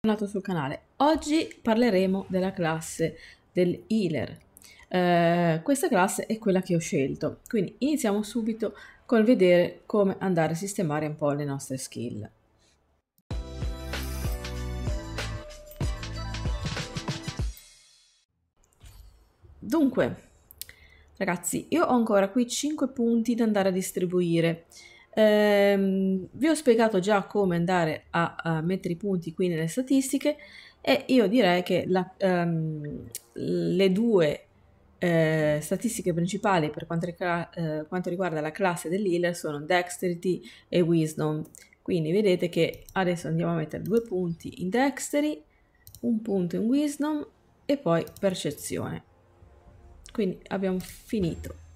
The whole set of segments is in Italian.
tornato sul canale. Oggi parleremo della classe del healer. Eh, questa classe è quella che ho scelto, quindi iniziamo subito col vedere come andare a sistemare un po' le nostre skill. Dunque, ragazzi, io ho ancora qui 5 punti da andare a distribuire. Ehm, vi ho spiegato già come andare a, a, mettere i punti qui nelle statistiche e io direi che la, um, le due eh, statistiche principali per quanto, rica- eh, quanto riguarda la classe dell'healer sono dexterity e wisdom. Quindi vedete che adesso andiamo a mettere due punti in dexterity, un punto in wisdom e poi percezione. Quindi abbiamo finito.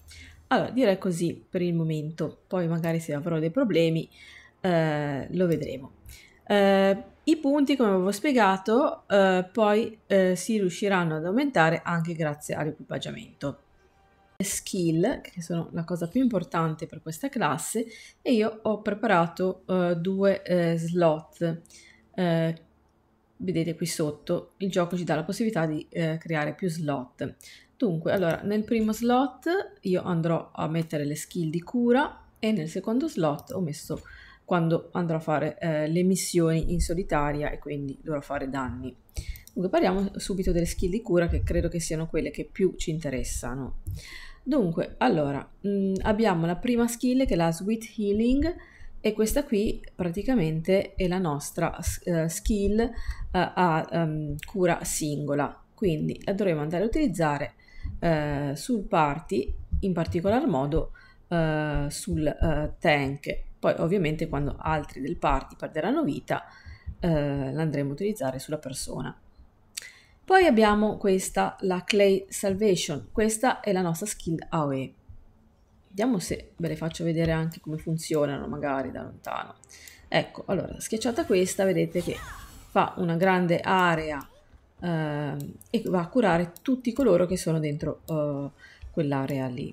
Allora, direi così per il momento, poi magari se avrò dei problemi eh, lo vedremo. Eh, I punti, come avevo spiegato, eh, poi eh, si riusciranno ad aumentare anche grazie all'equipaggiamento. Skill, che sono la cosa più importante per questa classe, e io ho preparato eh, due eh, slot. vedete qui sotto, il gioco ci dà la possibilità di creare più slot. Dunque, allora, nel primo slot io andrò a mettere le skill di cura e nel secondo slot ho messo quando andrò a fare eh, le missioni in solitaria e quindi dovrò fare danni. Dunque, parliamo subito delle skill di cura che credo che siano quelle che più ci interessano. Dunque, allora, mh, mm, abbiamo la prima skill che è la Sweet Healing, e questa qui praticamente è la nostra uh, skill uh, a um, cura singola quindi la dovremo andare a utilizzare eh, sul party, in particolar modo eh, sul eh, tank. Poi ovviamente quando altri del party perderanno vita eh, l'andremo a utilizzare sulla persona. Poi abbiamo questa, la Clay Salvation, questa è la nostra skill AOE. Vediamo se ve le faccio vedere anche come funzionano magari da lontano. Ecco, allora schiacciata questa vedete che fa una grande area eh, e va a curare tutti coloro che sono dentro eh, quell'area lì.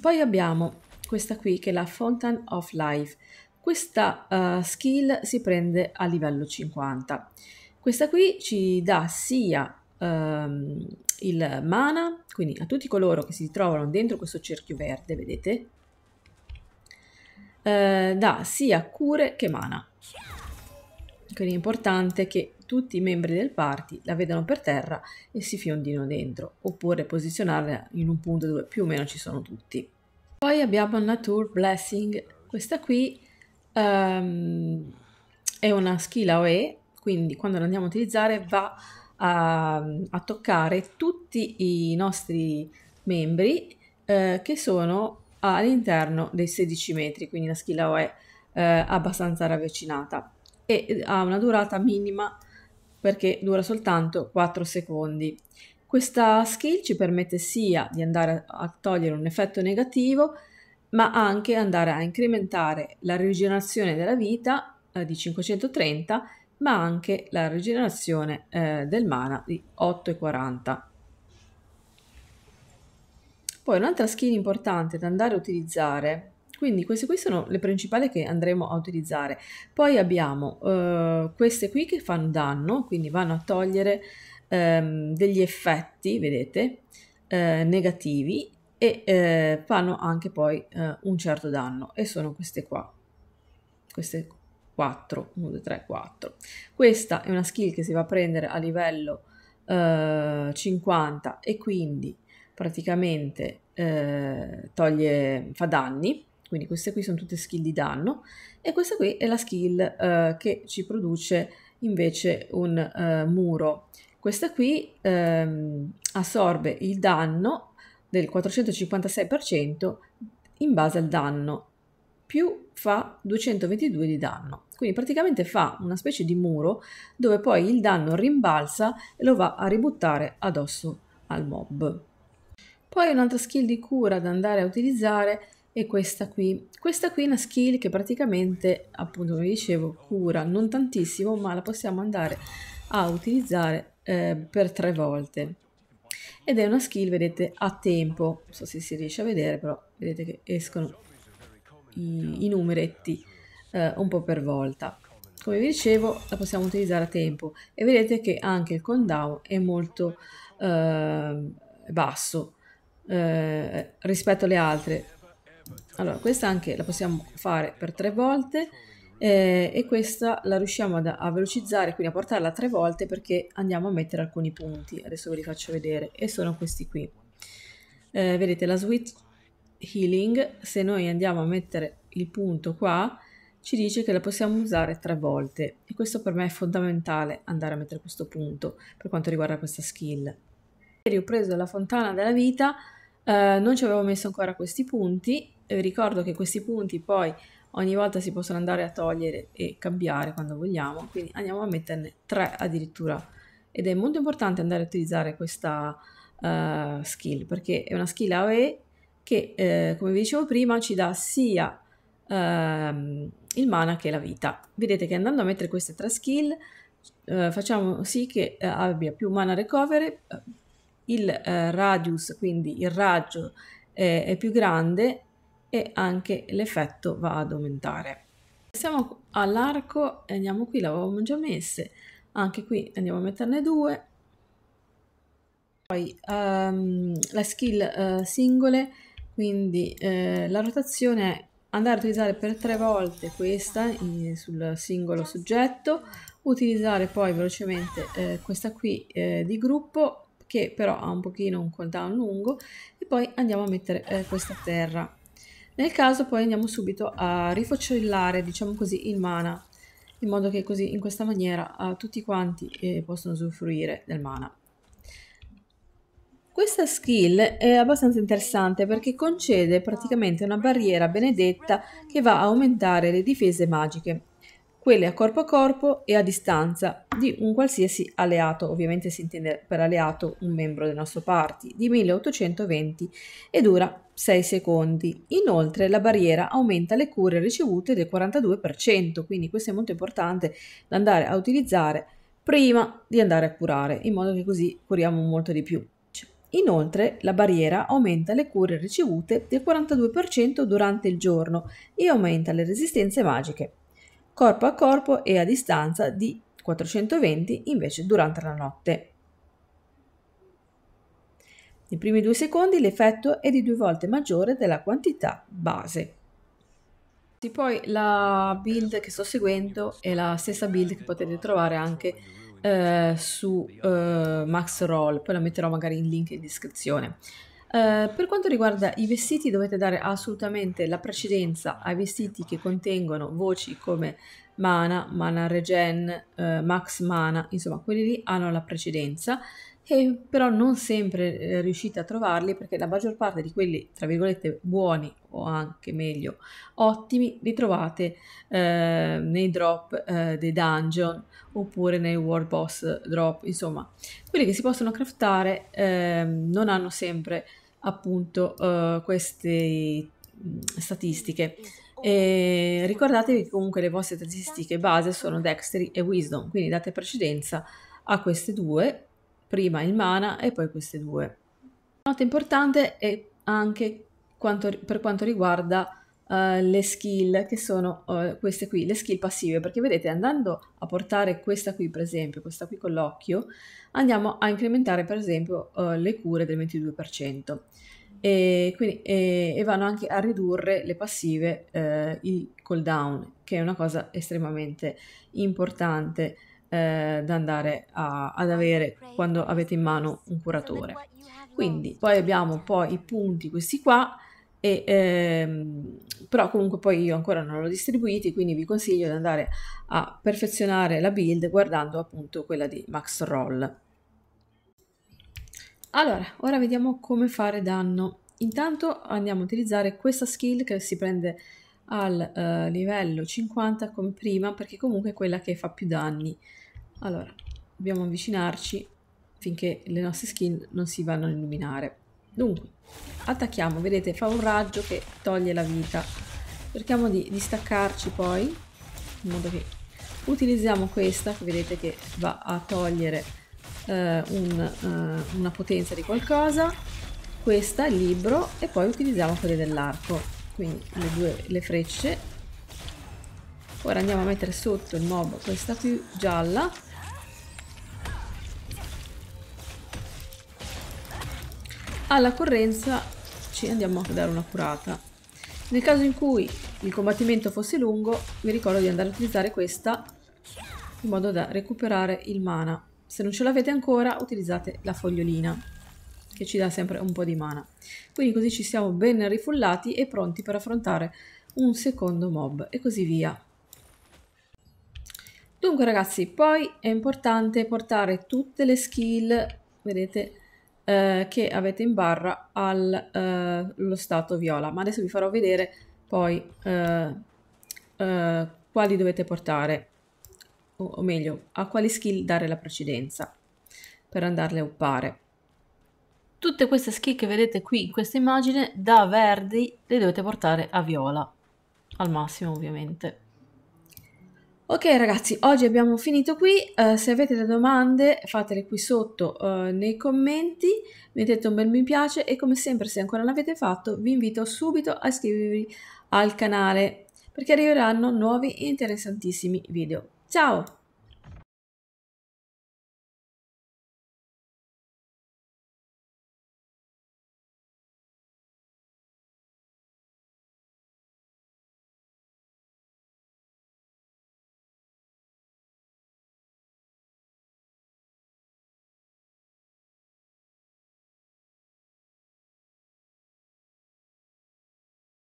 Poi abbiamo questa qui che è la Fountain of Life. Questa uh, skill si prende a livello 50. Questa qui ci dà sia um, il mana, quindi a tutti coloro che si trovano dentro questo cerchio verde, vedete, uh, dà sia cure che mana. Quindi è importante che tutti i membri del party la vedano per terra e si fiondino dentro, oppure posizionarla in un punto dove più o meno ci sono tutti. Poi abbiamo Nature Blessing, questa qui um, è una skill AOE, quindi quando la andiamo a utilizzare va a, a toccare tutti i nostri membri eh, che sono all'interno dei 16 metri, quindi una skill AOE eh, abbastanza ravvicinata e ha una durata minima perché dura soltanto 4 secondi. Questa skill ci permette sia di andare a togliere un effetto negativo, ma anche andare a incrementare la rigenerazione della vita eh, di 530, ma anche la rigenerazione eh, del mana di 840. Poi un'altra skill importante da andare a utilizzare quindi queste qui sono le principali che andremo a utilizzare. Poi abbiamo eh, queste qui che fanno danno, quindi vanno a togliere ehm, degli effetti, vedete, eh, negativi e eh, fanno anche poi eh, un certo danno e sono queste qua. Queste 4, 1, 2, 3, 4. Questa è una skill che si va a prendere a livello 50 eh, e quindi praticamente eh, toglie, fa danni quindi queste qui sono tutte skill di danno e questa qui è la skill eh, che ci produce invece un eh, muro. Questa qui ehm, assorbe il danno del 456% in base al danno, più fa 222 di danno. Quindi praticamente fa una specie di muro dove poi il danno rimbalza e lo va a ributtare addosso al mob. Poi un'altra skill di cura da andare a utilizzare è e questa qui. Questa qui è una skill che praticamente, appunto come dicevo, cura non tantissimo, ma la possiamo andare a utilizzare eh, per tre volte. Ed è una skill, vedete, a tempo, non so se si riesce a vedere, però vedete che escono i, i numeretti eh, un po' per volta. Come vi dicevo, la possiamo utilizzare a tempo e vedete che anche il countdown è molto eh, basso eh, rispetto alle altre allora, questa anche la possiamo fare per tre volte eh, e questa la riusciamo ad, a velocizzare, quindi a portarla tre volte perché andiamo a mettere alcuni punti. Adesso ve li faccio vedere e sono questi qui. Eh, vedete la switch healing, se noi andiamo a mettere il punto qua, ci dice che la possiamo usare tre volte e questo per me è fondamentale andare a mettere questo punto per quanto riguarda questa skill. Ieri ho preso la fontana della vita, eh, non ci avevo messo ancora questi punti eh, ricordo che questi punti poi ogni volta si possono andare a togliere e cambiare quando vogliamo, quindi andiamo a metterne tre addirittura. Ed è molto importante andare a utilizzare questa uh, skill perché è una skill AOE che, eh, come vi dicevo prima, ci dà sia uh, il mana che la vita. Vedete che andando a mettere queste tre skill uh, facciamo sì che eh, abbia più mana recovery, il radius, quindi il raggio, è più grande e anche l'effetto va ad aumentare. Passiamo all'arco e andiamo qui, l'avevamo già messe, anche qui andiamo a metterne due. Poi um, la skill uh, singole, quindi uh, la rotazione è andare a utilizzare per tre volte questa in, sul singolo soggetto, utilizzare poi velocemente eh, questa qui eh, di gruppo che però ha un pochino un cooldown lungo e poi andiamo a mettere eh, questa a terra. Nel caso poi andiamo subito a rifocillare, diciamo così, il mana, in modo che così in questa maniera uh, tutti quanti eh, possono usufruire del mana. Questa skill è abbastanza interessante perché concede praticamente una barriera benedetta che va a aumentare le difese magiche quelle a corpo a corpo e a distanza di un qualsiasi alleato, ovviamente si intende per alleato un membro del nostro party, di 1820 e dura 6 secondi. Inoltre la barriera aumenta le cure ricevute del 42%, quindi questo è molto importante da andare a utilizzare prima di andare a curare, in modo che così curiamo molto di più. Inoltre la barriera aumenta le cure ricevute del 42% durante il giorno e aumenta le resistenze magiche corpo a corpo e a distanza di 420 invece durante la notte. Nei primi due secondi l'effetto è di due volte maggiore della quantità base. E poi la build che sto seguendo è la stessa build che potete trovare anche eh, su eh, Max Roll, poi la metterò magari in link in descrizione. Eh, per quanto riguarda i vestiti dovete dare assolutamente la precedenza ai vestiti che contengono voci come Mana, Mana Regen, uh, Max Mana, insomma quelli lì hanno la precedenza e però non sempre eh, riuscite a trovarli perché la maggior parte di quelli tra virgolette buoni o anche meglio ottimi li trovate eh, nei drop eh, dei dungeon oppure nei world boss drop insomma quelli che si possono craftare ehm, non hanno sempre appunto uh, queste mm, statistiche. E ricordatevi che comunque le vostre statistiche base sono Dexterity e Wisdom, quindi date precedenza a queste due, prima il mana e poi queste due. Nota importante è anche quanto, per quanto riguarda uh, le skill che sono uh, queste qui, le skill passive, perché vedete andando a portare questa qui per esempio, questa qui con l'occhio, andiamo a incrementare per esempio uh, le cure del 22%. E, quindi, e, e, vanno anche a ridurre le passive, eh, il cooldown, che è una cosa estremamente importante eh, da andare a, ad avere quando avete in mano un curatore. Quindi poi abbiamo poi i punti, questi qua, e, ehm, però comunque poi io ancora non l'ho distribuiti, quindi vi consiglio di andare a perfezionare la build guardando appunto quella di Max Roll. Allora, ora vediamo come fare danno. Intanto andiamo a utilizzare questa skill che si prende al eh, livello 50 come prima perché comunque è quella che fa più danni. Allora, dobbiamo avvicinarci finché le nostre skin non si vanno a illuminare. Dunque, attacchiamo, vedete fa un raggio che toglie la vita. Cerchiamo di distaccarci poi, in modo che utilizziamo questa, che vedete che va a togliere eh, un, eh, una potenza di qualcosa, questa, il libro, e poi utilizziamo quelle dell'arco, quindi le due, le frecce. Ora andiamo a mettere sotto il mob questa più gialla, alla correnza ci andiamo a dare una curata. Nel caso in cui il combattimento fosse lungo, vi ricordo di andare a utilizzare questa in modo da recuperare il mana. Se non ce l'avete ancora, utilizzate la fogliolina, che ci dà sempre un po' di mana. Quindi così ci siamo ben rifullati e pronti per affrontare un secondo mob e così via. Dunque ragazzi, poi è importante portare tutte le skill, vedete, eh, che avete in barra allo eh, stato viola. Ma adesso vi farò vedere poi eh, eh, quali dovete portare, o, o meglio, a quali skill dare la precedenza per andarle a uppare. Tutte queste skill che vedete qui in questa immagine da verdi le dovete portare a viola, al massimo ovviamente. Ok ragazzi, oggi abbiamo finito qui, uh, se avete delle domande fatele qui sotto uh, nei commenti, mettete un bel mi piace e come sempre se ancora non l'avete fatto vi invito subito a iscrivervi al canale perché arriveranno nuovi interessantissimi video. Ciao!